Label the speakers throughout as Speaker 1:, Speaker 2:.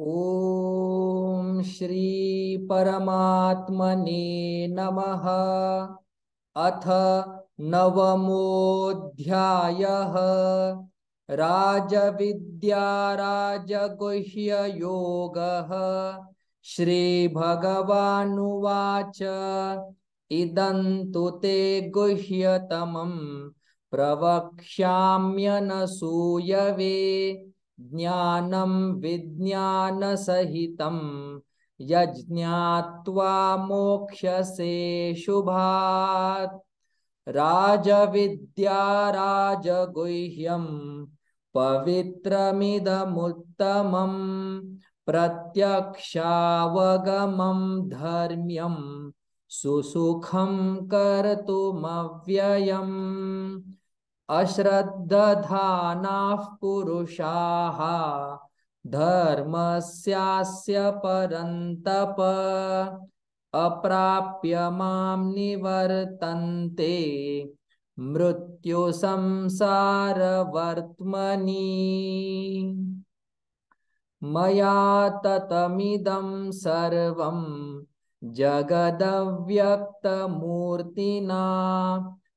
Speaker 1: ओम श्री परमात्मने नमः अथ नवमोऽध्यायः राजविद्याराजगुह्ययोगः श्रीभगवानुवाच इदं तु ते गुह्यतमं प्रवक्ष्याम्यनसूयवे विज्ञान सहित यज्ञात्वा मोक्ष्यसे शुभात् राजविद्या राजगुह्यं पवित्रमिदमुत्तमं प्रत्यक्षावगमं धर्म्यं सुसुखं कर्तुमव्ययम् श्रदधानाः पुरुषाः धर्मस्यास्य परन्तप अप्राप्य मां निवर्तन्ते मृत्युसंसारवर्त्मनि मया ततमिदं सर्वं जगदव्यक्तमूर्तिना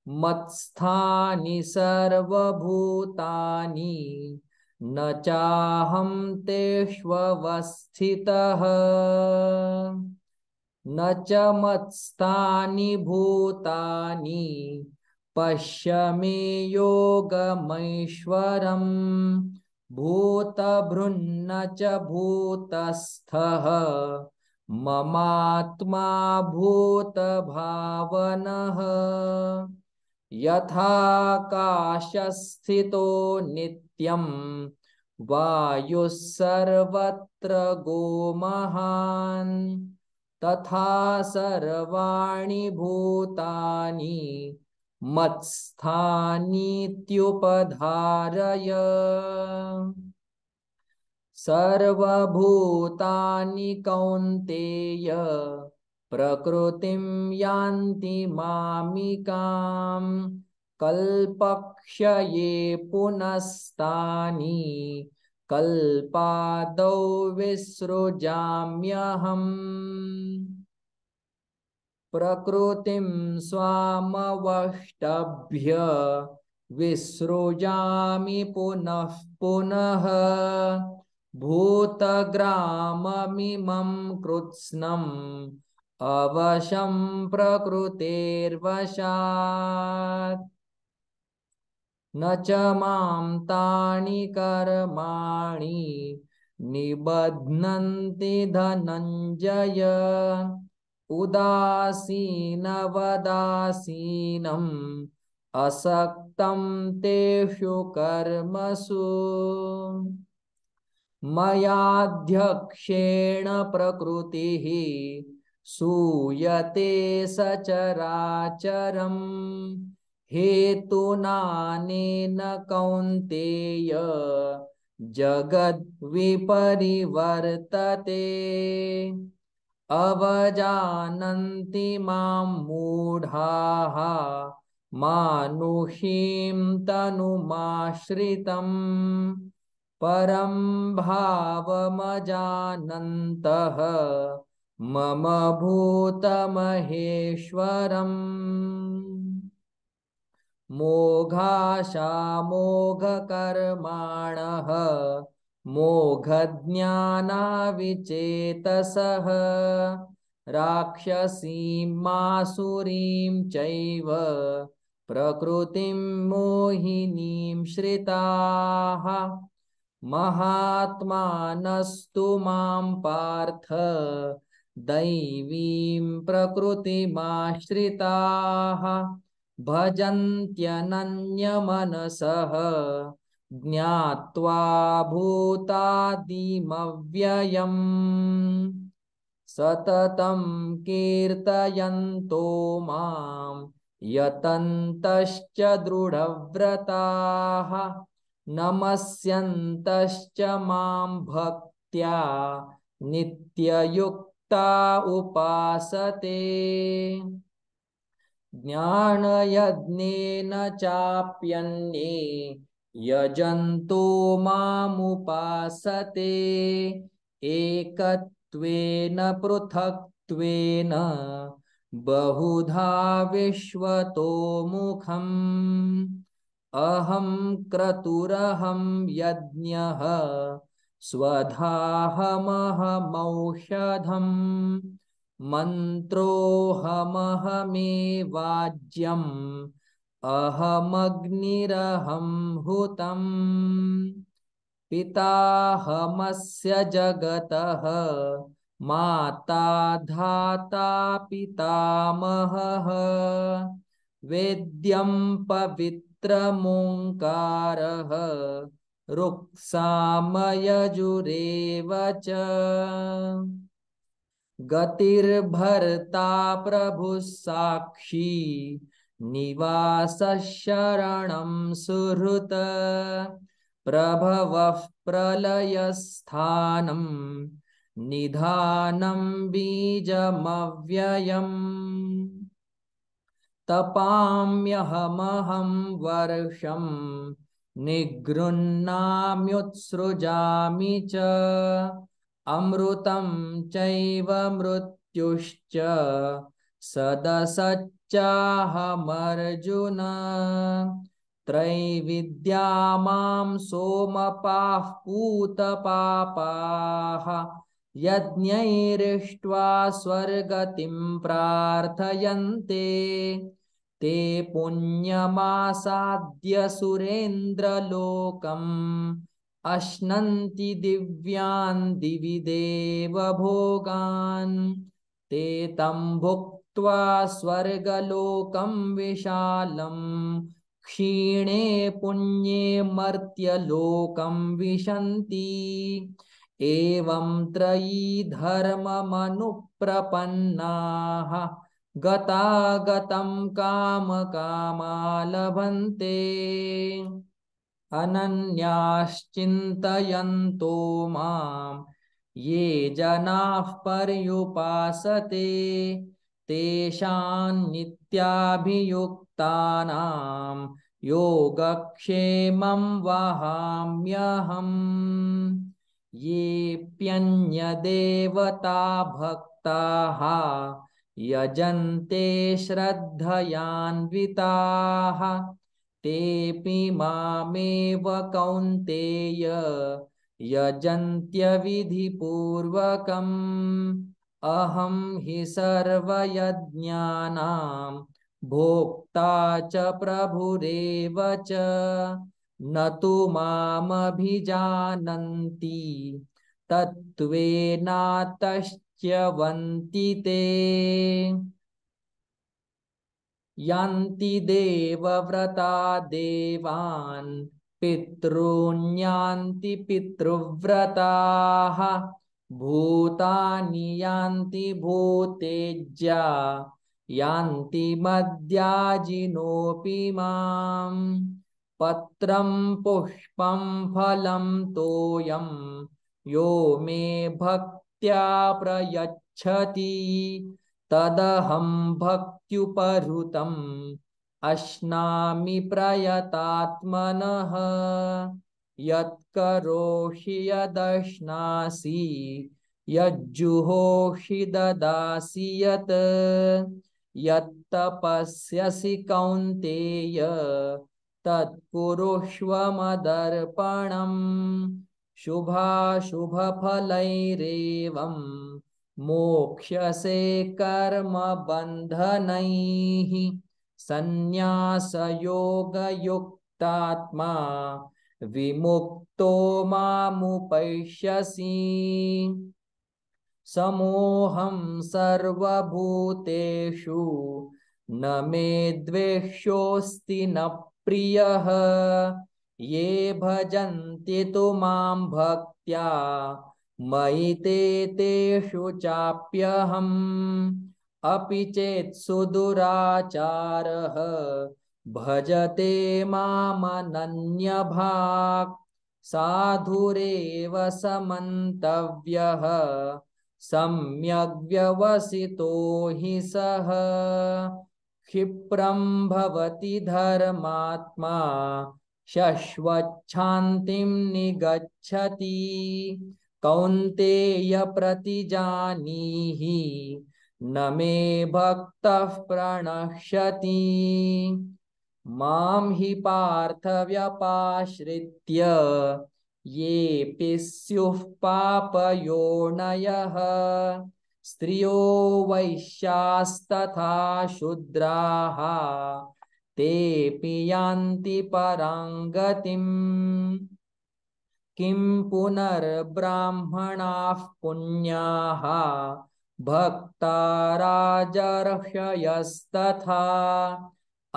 Speaker 1: मत्स्थानी सर्वभूतानि न चाहं तेष्वस्थितः न च मत्स्थानि भूतानि पश्य मे योगमैश्वरम् भूतभृन्न च भूतस्थः ममात्मा भूतभावनः यथाकाशस्थितो नित्यं वायुः सर्वत्र गोमहान् तथा सर्वाणि भूतानि मत्स्थानीत्युपधारय सर्वभूतानि कौन्तेय प्रकृति यान्ति कल्पक्ष पुनस्ता कल्पाद कल्पादौ विसृजाम्यहम् प्रकृति स्वामवष्टभ्य विसृजा पुनः पुनः भूतग्राममिमं कृत्स्नम् अवशं प्रकृतेर्वशात् न च मां तानि कर्माणि निबध्नन्ति धनञ्जय उदासीनवदासीनम् असक्तं तेषु कर्मसु मयाध्यक्षेण प्रकृतिः सूयते सचराचरम् हेतुनानेन कौन्तेय जगद्विपरिवर्तते अवजानन्ति मां मूढाः मानुषीं तनुमाश्रितम् परं भावमजानन्तः मम भूतमहेश्वरम् मोघाशामोघकर्माणः मोघज्ञानाविचेतसः राक्षसीं मासुरीं चैव प्रकृतिं मोहिनीं श्रिताः महात्मानस्तु मां पार्थ दैवी प्रकृतिमाश्रिता भजन्त्यनन्यमनसः ज्ञात्वा भूतादिमव्ययम् सततं कीर्तयन्तो मतंत यतन्तश्च दृढव्रताः नमस्यन्तश्च ता उपासते ज्ञान यज्ञेन चाप्यन्ये यजन्तो मामुपासते एकत्वेन पृथक्त्वेन बहुधा विश्वतो मुखम् अहं क्रतुरहं यज्ञः स्वधाहमहमौषधं मन्त्रोऽहमहमेवाज्यम् अहमग्निरहं हुतम् पिताहमस्य जगतः माता धाता पितामहः वेद्यं पवित्रमोङ्कारः रुक्सामयजुरेव च गतिर्भर्ता प्रभुः साक्षी निवासशरणं सुहृत प्रभवः प्रलयस्थानं निधानं बीजमव्ययम् तपाम्यहमहं वर्षम् निगृह्णाम्युत्सृजामि च अमृतं चैव मृत्युश्च सदसच्चाहमर्जुन त्रैविद्या मां सोमपाः पूतपापाः यज्ञैरिष्ट्वा स्वर्गतिं प्रार्थयन्ते ते पुण्यमासाद्य सुरेन्द्रलोकम् अश्नन्ति दिव्यान् दिवि देवभोगान् ते तं भुक्त्वा स्वर्गलोकं विशालम् क्षीणे पुण्ये मर्त्यलोकं विशन्ति एवं त्रयी धर्ममनुप्रपन्नाः गतागतं काम लभंते अनन्याश्चिन्तयन्तो मां ये जनाः पर्युपासते तेषां नित्याभियुक्तानां योगक्षेमं वहाम्यहम् येऽप्यन्यदेवता भक्ताः यजन्ते श्रद्धयान्विताः तेऽपि मामेव कौन्तेय यजन्त्यविधिपूर्वकम् अहं हि सर्वयज्ञानां भोक्ता च प्रभुरेव च न तु मामभिजानन्ति तत्त्वेनातश्च यवन्ति ते यान्ति देवव्रता देवान् पितॄन्यान्ति पितृव्रताः भूतानि यान्ति भूतेज्या यान्ति मद्याजिनोऽपि माम् पत्रं पुष्पं फलं तोयं यो मे भक् प्रयच्छति तदहं भक्त्युपहृतम् अश्नामि प्रयतात्मनः यत्करोषि यदश्नासि यज्जुहोषि ददासि यत् यत्तपस्यसि कौन्तेय तत्कुरुष्व मदर्पणम् शुभाशुभफलैरेवं मोक्ष्यसे कर्मबन्धनैः सन्न्यासयोगयुक्तात्मा विमुक्तो मामुपैष्यसि समोहं सर्वभूतेषु न मे द्वेष्योऽस्ति न प्रियः ये भजन्ति तो मां भक्त्या मयि ते तेषु चाप्यहम् अपि चेत् सुदुराचारः भजते मामनन्यभाक् साधुरेव समन्तव्यः सम्यग् व्यवसितो हि सः क्षिप्रं भवति धर्मात्मा शश्वच्छान्तिं निगछति कौन्तेय प्रतिजानीहि न मे भक्तः प्रणश्यति मां हि पार्थव्यपाश्रित्य ये पिस्युः पापयोणयः स्त्रियो वैश्यास्तथा शूद्राः तेऽपि यान्ति परां गतिम् किं पुनर्ब्राह्मणाः पुण्याः भक्ताराजर्ह्ययस्तथा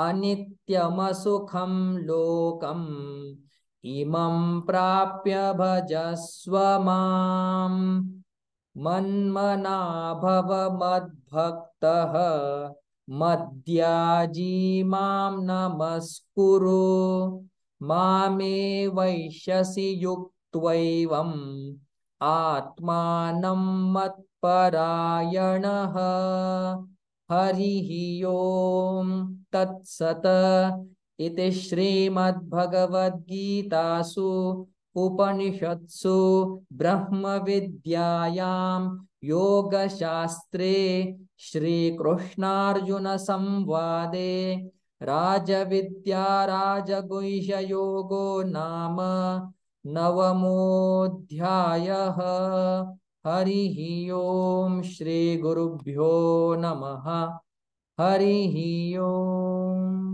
Speaker 1: अनित्यमसुखं लोकम् इमं प्राप्य भजस्व माम् मन्मना भव मद्भक्तः मद्याजी मां नमस्कुरु मामे वैश्यसि युक्त्वैवम् आत्मानं मत्परायणः हरिः ॐ तत्सत इति श्रीमद्भगवद्गीतासु उपनिषत्सु ब्रह्मविद्यायाम् योगशास्त्रे श्रीकृष्णार्जुनसंवादे राजविद्याराजगुंशयोगो नाम नवमोऽध्यायः हरिः ॐ श्रीगुरुभ्यो नमः हरिः ओम